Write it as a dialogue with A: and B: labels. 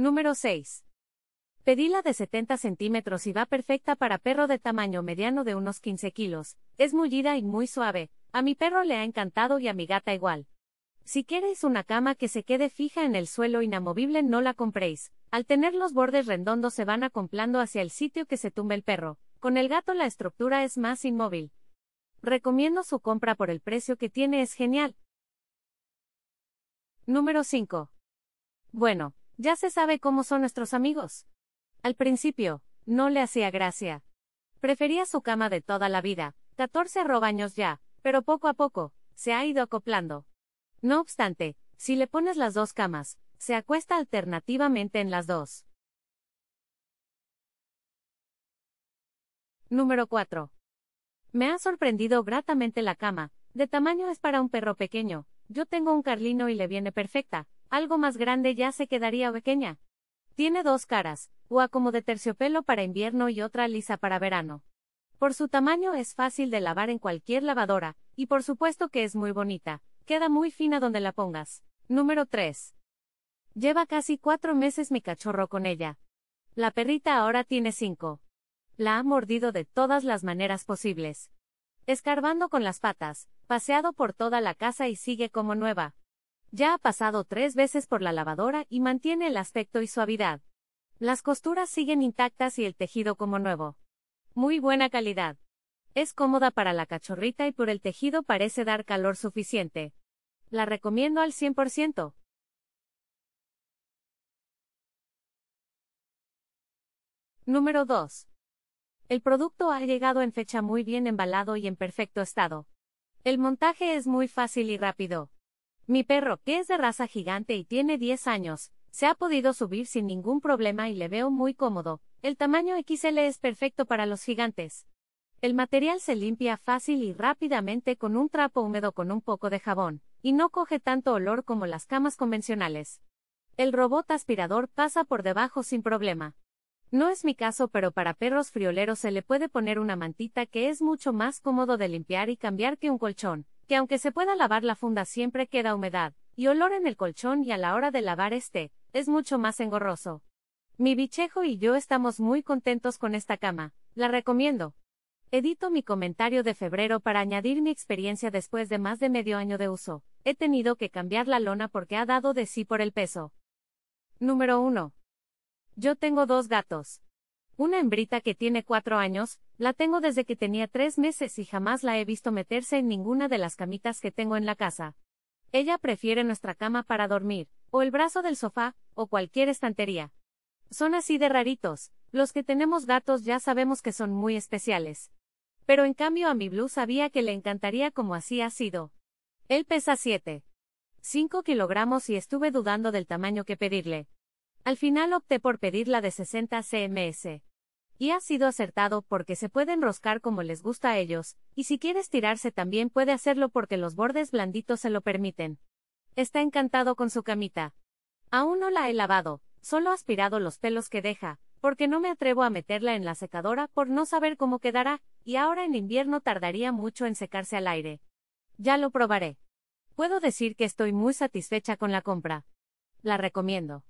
A: Número 6. Pedila de 70 centímetros y va perfecta para perro de tamaño mediano de unos 15 kilos, es mullida y muy suave, a mi perro le ha encantado y a mi gata igual. Si queréis una cama que se quede fija en el suelo inamovible no la compréis, al tener los bordes redondos se van acomplando hacia el sitio que se tumbe el perro, con el gato la estructura es más inmóvil. Recomiendo su compra por el precio que tiene es genial. Número 5. Bueno, ya se sabe cómo son nuestros amigos. Al principio, no le hacía gracia. Prefería su cama de toda la vida, 14 años ya, pero poco a poco, se ha ido acoplando. No obstante, si le pones las dos camas, se acuesta alternativamente en las dos. Número 4. Me ha sorprendido gratamente la cama, de tamaño es para un perro pequeño, yo tengo un carlino y le viene perfecta, algo más grande ya se quedaría pequeña. Tiene dos caras, una como de terciopelo para invierno y otra lisa para verano. Por su tamaño es fácil de lavar en cualquier lavadora, y por supuesto que es muy bonita, queda muy fina donde la pongas. Número 3. Lleva casi cuatro meses mi cachorro con ella. La perrita ahora tiene cinco. La ha mordido de todas las maneras posibles. Escarbando con las patas, paseado por toda la casa y sigue como nueva. Ya ha pasado tres veces por la lavadora y mantiene el aspecto y suavidad. Las costuras siguen intactas y el tejido como nuevo. Muy buena calidad. Es cómoda para la cachorrita y por el tejido parece dar calor suficiente. La recomiendo al 100%. Número 2. El producto ha llegado en fecha muy bien embalado y en perfecto estado. El montaje es muy fácil y rápido. Mi perro, que es de raza gigante y tiene 10 años, se ha podido subir sin ningún problema y le veo muy cómodo. El tamaño XL es perfecto para los gigantes. El material se limpia fácil y rápidamente con un trapo húmedo con un poco de jabón, y no coge tanto olor como las camas convencionales. El robot aspirador pasa por debajo sin problema. No es mi caso, pero para perros frioleros se le puede poner una mantita que es mucho más cómodo de limpiar y cambiar que un colchón, que aunque se pueda lavar la funda siempre queda humedad, y olor en el colchón y a la hora de lavar este, es mucho más engorroso. Mi bichejo y yo estamos muy contentos con esta cama, la recomiendo. Edito mi comentario de febrero para añadir mi experiencia después de más de medio año de uso. He tenido que cambiar la lona porque ha dado de sí por el peso. Número 1. Yo tengo dos gatos. Una hembrita que tiene cuatro años, la tengo desde que tenía tres meses y jamás la he visto meterse en ninguna de las camitas que tengo en la casa. Ella prefiere nuestra cama para dormir, o el brazo del sofá, o cualquier estantería. Son así de raritos, los que tenemos gatos ya sabemos que son muy especiales. Pero en cambio a mi Blue sabía que le encantaría como así ha sido. Él pesa 7.5 kilogramos y estuve dudando del tamaño que pedirle. Al final opté por pedir la de 60 cms. Y ha sido acertado porque se puede enroscar como les gusta a ellos, y si quiere tirarse también puede hacerlo porque los bordes blanditos se lo permiten. Está encantado con su camita. Aún no la he lavado, solo aspirado los pelos que deja, porque no me atrevo a meterla en la secadora por no saber cómo quedará, y ahora en invierno tardaría mucho en secarse al aire. Ya lo probaré. Puedo decir que estoy muy satisfecha con la compra. La recomiendo.